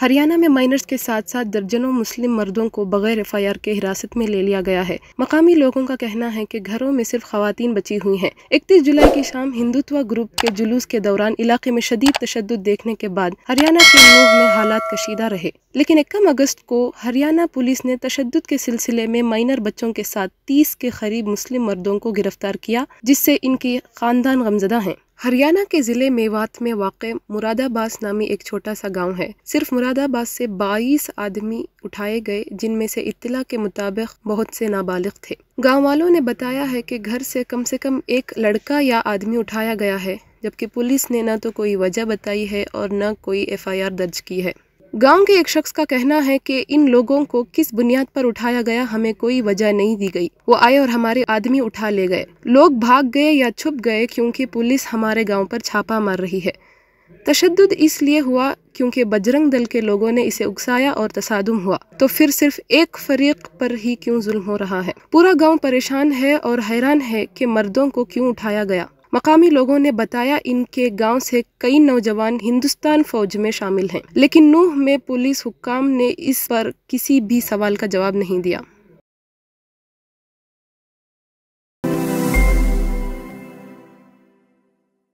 हरियाणा में माइनर्स के साथ साथ दर्जनों मुस्लिम मर्दों को बगैर एफ के हिरासत में ले लिया गया है मकामी लोगों का कहना है कि घरों में सिर्फ खातन बची हुई हैं। 31 जुलाई की शाम हिंदुत्व ग्रुप के जुलूस के दौरान इलाके में शदीद तशद देखने के बाद हरियाणा के लोग में हालात कशीदा रहे लेकिन इक्कीम अगस्त को हरियाणा पुलिस ने तशद के सिलसिले में माइनर बच्चों के साथ तीस के करीब मुस्लिम मर्दों को गिरफ्तार किया जिससे इनके खानदान गमजदा हैं हरियाणा के ज़िले मेवात में वाक़ मुरादाबास नामी एक छोटा सा गांव है सिर्फ मुरादाबाद से 22 आदमी उठाए गए जिनमें से इतला के मुताबिक बहुत से नाबालिग थे गांव वालों ने बताया है कि घर से कम से कम एक लड़का या आदमी उठाया गया है जबकि पुलिस ने न तो कोई वजह बताई है और न कोई एफआईआर दर्ज की है गांव के एक शख्स का कहना है कि इन लोगों को किस बुनियाद पर उठाया गया हमें कोई वजह नहीं दी गई वो आए और हमारे आदमी उठा ले गए लोग भाग गए या छुप गए क्योंकि पुलिस हमारे गांव पर छापा मार रही है तशद इसलिए हुआ क्योंकि बजरंग दल के लोगों ने इसे उकसाया और तसादम हुआ तो फिर सिर्फ एक फरीक पर ही क्यों जुल्म हो रहा है पूरा गांव परेशान है और हैरान है कि मर्दों को क्यों उठाया गया मकामी लोगों ने बताया इनके गांव से कई नौजवान हिंदुस्तान फौज में शामिल हैं लेकिन नूह में पुलिस हुक्काम ने इस पर किसी भी सवाल का जवाब नहीं दिया